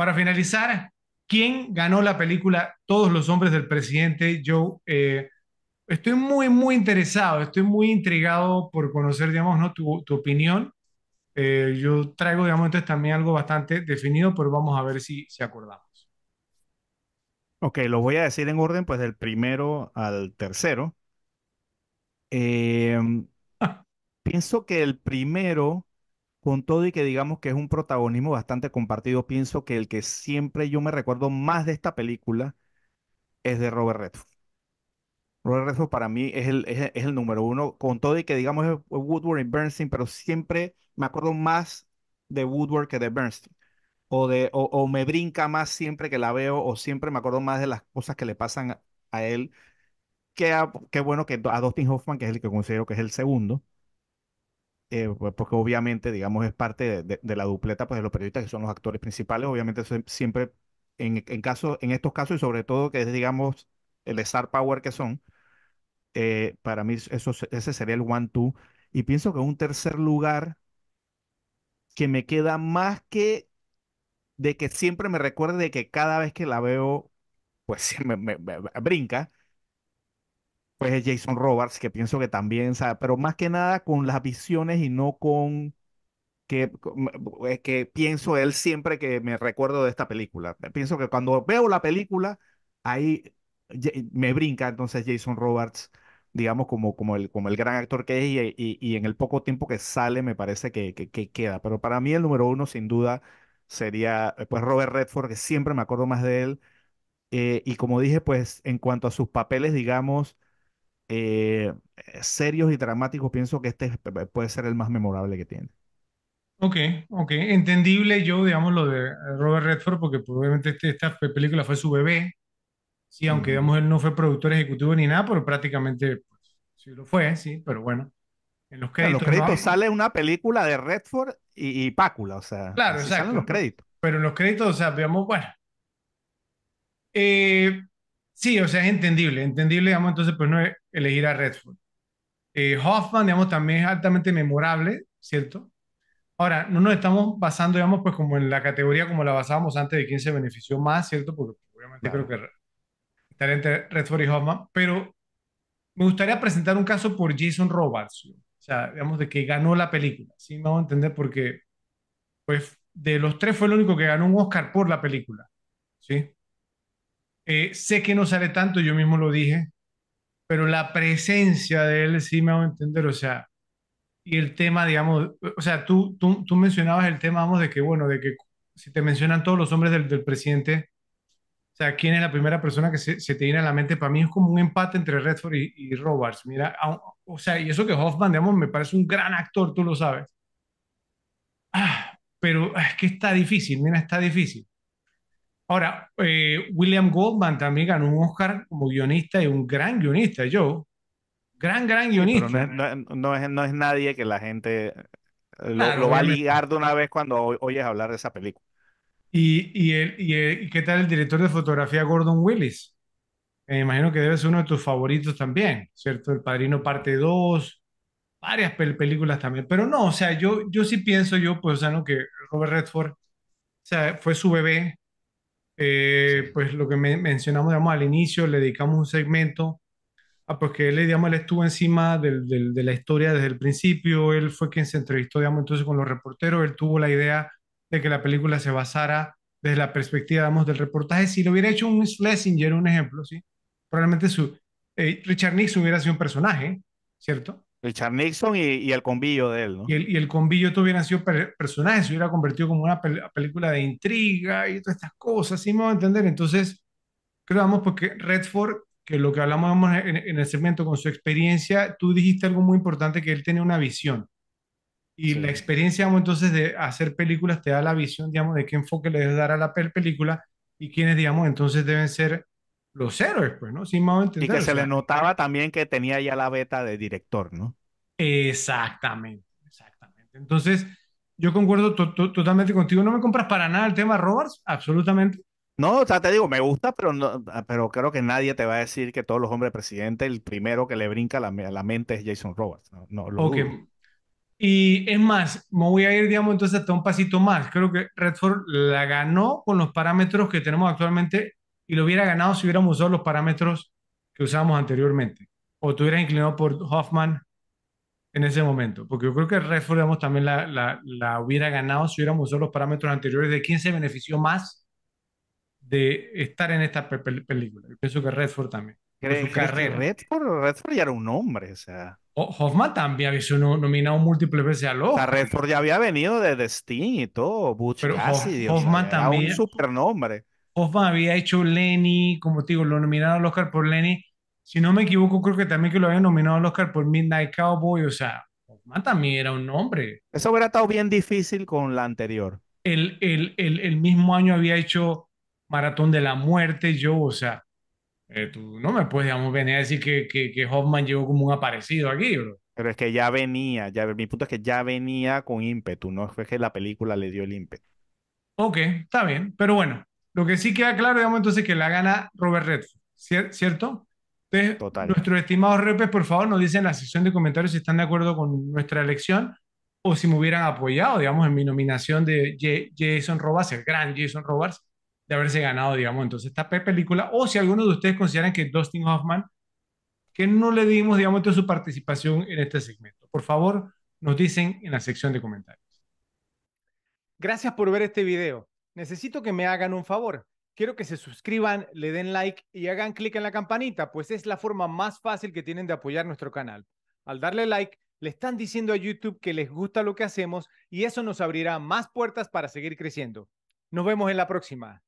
Para finalizar, ¿quién ganó la película Todos los hombres del presidente Yo eh, estoy muy, muy interesado, estoy muy intrigado por conocer, digamos, ¿no? tu, opinión. Eh, yo traigo, digamos, entonces también algo bastante definido, pero vamos a ver si, se acordamos. Ok, lo voy a decir en orden, pues del primero al tercero. Eh, pienso que el primero con todo y que digamos que es un protagonismo bastante compartido, pienso que el que siempre yo me recuerdo más de esta película es de Robert Redford. Robert Redford para mí es el, es, el número uno, con todo y que digamos es Woodward y Bernstein, pero siempre me acuerdo más de Woodward que de Bernstein. O, de, o, me brinca más siempre que la veo, o siempre me acuerdo más de las cosas que le pasan a, él, que, bueno que a Dustin Hoffman, que es el que considero que es el segundo eh, pues, porque obviamente, digamos, es parte de, la dupleta pues, de los periodistas que son los actores principales. Obviamente, siempre, en, en estos casos, y sobre todo que es, digamos, el star power que son, eh, para mí eso, ese sería el one-two. Y pienso que un tercer lugar que me queda más que de que siempre me recuerde de que cada vez que la veo, pues me brinca, pues Jason Roberts, que pienso que también, ¿sabe? pero más que nada con las visiones y no con que, que pienso él siempre que me recuerdo de esta película. Pienso que cuando veo la película, ahí me brinca entonces Jason Roberts, digamos, como, como, el, como el gran actor que es y, y, en el poco tiempo que sale me parece que, que, queda. Pero para mí el número uno, sin duda, sería eh, pues Robert Redford, que siempre me acuerdo más de él. Eh, y como dije, pues en cuanto a sus papeles, digamos, eh, serios y dramáticos, pienso que este puede ser el más memorable que tiene. Ok, ok. Entendible yo, digamos, lo de eh, Robert Redford, porque probablemente este, esta película fue su bebé. Sí, aunque, digamos, él no fue productor ejecutivo ni nada, pero prácticamente pues, sí lo fue, sí, pero bueno. En los créditos, los créditos sale una película de Redford y, y Pácula, o sea, claro, exacto, los créditos. Pero en los créditos, o sea, digamos, bueno. Eh, Sí, o sea, es entendible, entendible, digamos, entonces, pues no elegir a Redford. Eh, Hoffman, digamos, también es altamente memorable, ¿cierto? Ahora, no nos estamos basando, digamos, pues como en la categoría como la basábamos antes de quién se benefició más, ¿cierto? Porque pues, obviamente creo que estaría entre Redford y Hoffman, pero me gustaría presentar un caso por Jason Robards, o sea, digamos, de que ganó la película, ¿sí? Vamos a entender porque, pues, de los tres fue el único que ganó un Oscar por la película, ¿sí? Eh, sé que no sale tanto, yo mismo lo dije, pero la presencia de él sí me hago entender, o sea, y el tema, digamos, o sea, tú, tú, mencionabas el tema, vamos, de que, bueno, de que si te mencionan todos los hombres del, presidente, o sea, ¿quién es la primera persona que se, te viene a la mente? Para mí es como un empate entre Redford y, y Roberts, mira, o sea, y eso que Hoffman, digamos, me parece un gran actor, tú lo sabes. Ah, pero es que está difícil, mira, está difícil. Ahora, eh, William Goldman también ganó un Oscar como guionista y un gran guionista, yo. Gran, gran guionista. no, es, no, es, nadie que la gente eh, lo, va a ligar de una vez cuando oyes hablar de esa película. ¿Y, y, y qué tal el director de fotografía Gordon Willis? Eh, me imagino que debe ser uno de tus favoritos también, ¿cierto? El Padrino Parte 2, varias películas también. Pero no, o sea, yo, yo sí pienso, yo, pues, que Robert Redford, fue su bebé, eh, pues lo que mencionamos al inicio, le dedicamos un segmento a pues que él, él estuvo encima de la historia desde el principio, él fue quien se entrevistó digamos, entonces con los reporteros, él tuvo la idea de que la película se basara desde la perspectiva digamos, del reportaje. Si lo hubiera hecho un Schlesinger, un ejemplo, ¿sí? probablemente su, eh, Richard Nixon hubiera sido un personaje, ¿cierto? Richard Nixon y, el convillo de él, Y el, y el convillo sido personaje, se hubiera convertido como una película de intriga y todas estas cosas, ¿sí me va a entender? Entonces, creamos porque Redford, que lo que hablamos en, el segmento con su experiencia, tú dijiste algo muy importante, que él tiene una visión. Y la experiencia, vamos, entonces, de hacer películas te da la visión, digamos, de qué enfoque le debes dar a la película y quiénes, digamos, entonces deben ser los héroes, pues, ¿no? Sin más entender. Y que se le notaba también que tenía ya la beta de director, ¿no? Exactamente, exactamente. Entonces, yo concuerdo totalmente contigo. No me compras para nada el tema Roberts, absolutamente. No, o sea, te digo, me gusta, pero, no, pero creo que nadie te va a decir que todos los hombres presidentes, el primero que le brinca la, la mente es Jason Roberts. No, okay. Y es más, me voy a ir, digamos, entonces hasta un pasito más. Creo que Redford la ganó con los parámetros que tenemos actualmente y lo hubiera ganado si hubiéramos usado los parámetros que usamos anteriormente o te hubieras inclinado por Hoffman en ese momento, porque yo creo que Redford también la, la, hubiera ganado si hubiéramos usado los parámetros anteriores de quién se benefició más de estar en esta película. Yo pienso que Redford también. Que Redford, Redford ya era un hombre, o sea. Hoffman también había sido nominado múltiples veces al los Redford ya había venido de Destiny y todo, Butch Pero Cassidy, Hoffman también. Era un supernombre. Hoffman había hecho Lenny, como te digo, lo nominaron al Oscar por Lenny. Si no me equivoco, creo que también que lo habían nominado al Oscar por Midnight Cowboy. O sea, Hoffman también era un nombre. Eso hubiera estado bien difícil con la anterior. El, el, el, mismo año había hecho Maratón de la Muerte, yo, o sea, eh, tú no me puedes, digamos, venir a decir que, que, Hoffman llegó como un aparecido aquí, bro. Pero es que ya venía, ya, mi punto es que ya venía con ímpetu, no fue que la película le dio el ímpetu. Ok, está bien, pero bueno, lo que sí queda claro, digamos entonces, que la gana Robert Redford, ¿cierto? Entonces, Total. nuestros estimados repes, por favor, nos dicen en la sección de comentarios si están de acuerdo con nuestra elección o si me hubieran apoyado, digamos, en mi nominación de Jason Robards, el gran Jason Robards, de haberse ganado, digamos, entonces esta película, o si alguno de ustedes consideran que Dustin Hoffman, que no le dimos, digamos, su participación en este segmento. Por favor, nos dicen en la sección de comentarios. Gracias por ver este video necesito que me hagan un favor. Quiero que se suscriban, le den like y hagan clic en la campanita, pues es la forma más fácil que tienen de apoyar nuestro canal. Al darle like, le están diciendo a YouTube que les gusta lo que hacemos y eso nos abrirá más puertas para seguir creciendo. Nos vemos en la próxima.